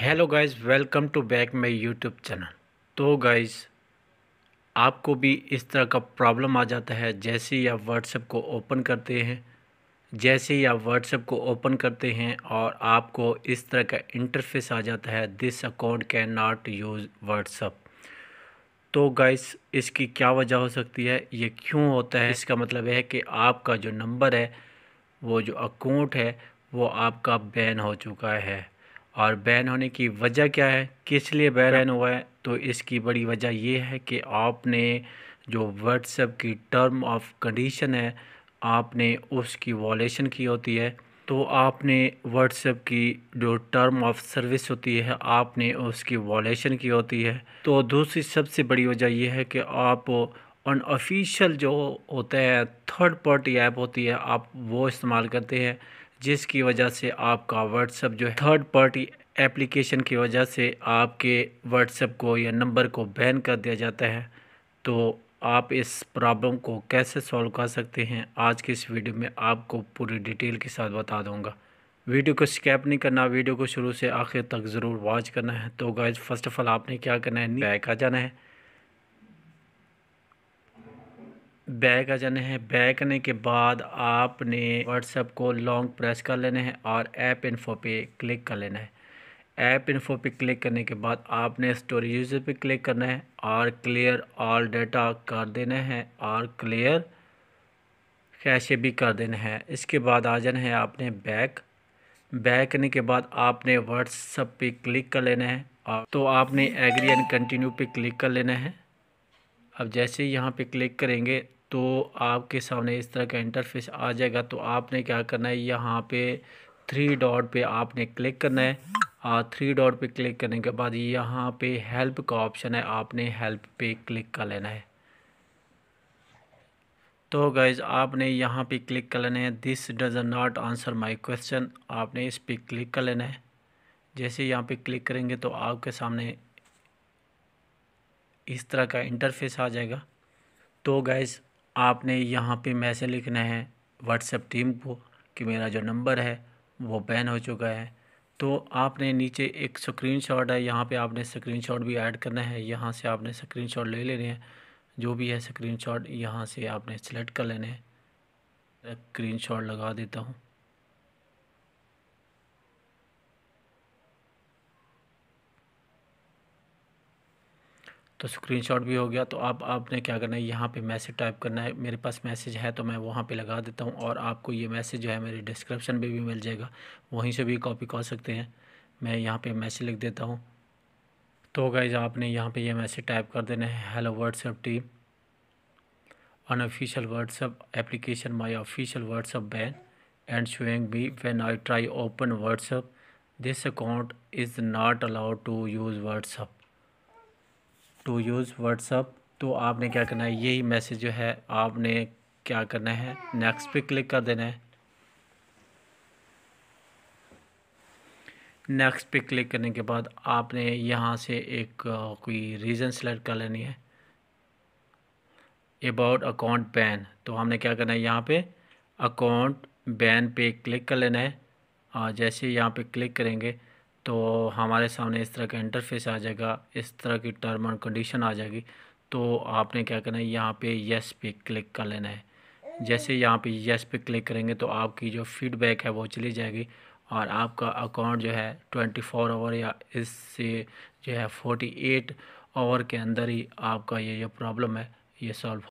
hello guys welcome to back my YouTube channel तो guys आपको भी इस तरह का प्रॉब्लम आ जाता है जैसे ही आप व्हाट्सएप को ओपन करते हैं जैसे ही आप व्हाट्सएप को ओपन करते हैं और आपको इस तरह का इंटरफेस आ जाता है this account can not use WhatsApp तो गाइस इसकी क्या वजह हो सकती है ये क्यों होता है इसका मतलब है कि आपका जो नंबर है वो जो अकाउंट है वो आपका बैन हो चुका है और बैन होने की वजह क्या है किस लिए बैन हुआ है तो इसकी बड़ी वजह यह है कि आपने जो व्हाट्सएप की टर्म ऑफ कंडीशन है आपने उसकी वॉलेशन की होती है तो आपने व्हाट्सएप की जो टर्म ऑफ सर्विस होती है आपने उसकी वॉलेशन की होती है तो दूसरी सबसे बड़ी वजह यह है कि आप अनऑफिशियल जो होते हैं थर्ड पार्टी ऐप होती है आप वो इस्तेमाल करते हैं जिसकी वजह से आपका व्हाट्सअप जो है थर्ड पार्टी एप्लीकेशन की वजह से आपके व्हाट्सअप को या नंबर को बैन कर दिया जाता है तो आप इस प्रॉब्लम को कैसे सॉल्व कर सकते हैं आज की इस वीडियो में आपको पूरी डिटेल के साथ बता दूंगा वीडियो को स्कैप नहीं करना वीडियो को शुरू से आखिर तक ज़रूर वॉच करना है तो गाइज फर्स्ट ऑफ़ ऑल आपने क्या करना है बैक आ जाना है बैक आ जाने हैं बैक आने के बाद आपने व्हाट्सएप को लॉन्ग प्रेस कर लेना है और ऐप इन्फो पे क्लिक कर लेना है ऐप इन्फो पे क्लिक करने के बाद आपने स्टोरी यूज़र पे क्लिक करना है और क्लियर ऑल डाटा कर देना है और क्लियर कैसे भी कर देना है इसके बाद आ जाना है आपने बैक बैक करने के बाद आपने व्हाट्सअप पे क्लिक कर लेना है और तो आपने एग्री एंड कंटिन्यू पे क्लिक कर लेना है अब जैसे यहाँ पे क्लिक करेंगे तो आपके सामने इस तरह का इंटरफेस आ जाएगा तो आपने क्या करना है यहाँ पे थ्री डॉट पे आपने क्लिक करना है थ्री डॉट पे क्लिक करने के बाद यहाँ पे हेल्प का ऑप्शन है आपने हेल्प पे क्लिक कर लेना है तो गाइज आपने यहाँ पे क्लिक कर लेना है this does not answer my question आपने इस पर क्लिक कर लेना है जैसे यहाँ पे क्लिक करेंगे तो आपके सामने इस तरह का इंटरफेस आ जाएगा तो गाइज़ आपने यहाँ पे मैसेज लिखना है व्हाट्सएप टीम को कि मेरा जो नंबर है वो बैन हो चुका है तो आपने नीचे एक स्क्रीनशॉट है यहाँ पे आपने स्क्रीनशॉट भी ऐड करना है यहाँ से आपने स्क्रीनशॉट ले लेने हैं जो भी है स्क्रीनशॉट यहाँ से आपने सेलेक्ट कर लेने हैं स्क्रीन लगा देता हूँ तो स्क्रीनशॉट भी हो गया तो अब आपने क्या करना है यहाँ पे मैसेज टाइप करना है मेरे पास मैसेज है तो मैं वहाँ पे लगा देता हूँ और आपको ये मैसेज जो है मेरे डिस्क्रिप्शन पे भी मिल जाएगा वहीं से भी कॉपी कर सकते हैं मैं यहाँ पे मैसेज लिख देता हूँ तो गाइज आपने यहाँ पे ये मैसेज टाइप कर देना है hello WhatsApp team unofficial WhatsApp application my official WhatsApp ban and showing be when I try open WhatsApp this account is not allowed to use WhatsApp to use WhatsApp तो आपने क्या करना है यही message जो है आपने क्या करना है नेक्स्ट पे क्लिक कर देना है नेक्स्ट पे क्लिक करने के बाद आपने यहाँ से एक कोई रीज़न सेलेक्ट कर लेनी है अबाउट अकाउंट बैन तो हमने क्या करना है यहाँ पे अकाउंट बैन पे क्लिक कर लेना है जैसे यहाँ पे क्लिक करेंगे तो हमारे सामने इस तरह का इंटरफेस आ जाएगा इस तरह की टर्म एंड कंडीशन आ जाएगी तो आपने क्या करना है यहाँ पे यस पे क्लिक कर लेना है जैसे यहाँ पे यस पे क्लिक करेंगे तो आपकी जो फीडबैक है वो चली जाएगी और आपका अकाउंट जो है ट्वेंटी फोर आवर या इससे जो है फोर्टी एट आवर के अंदर ही आपका ये जो प्रॉब्लम है ये सॉल्व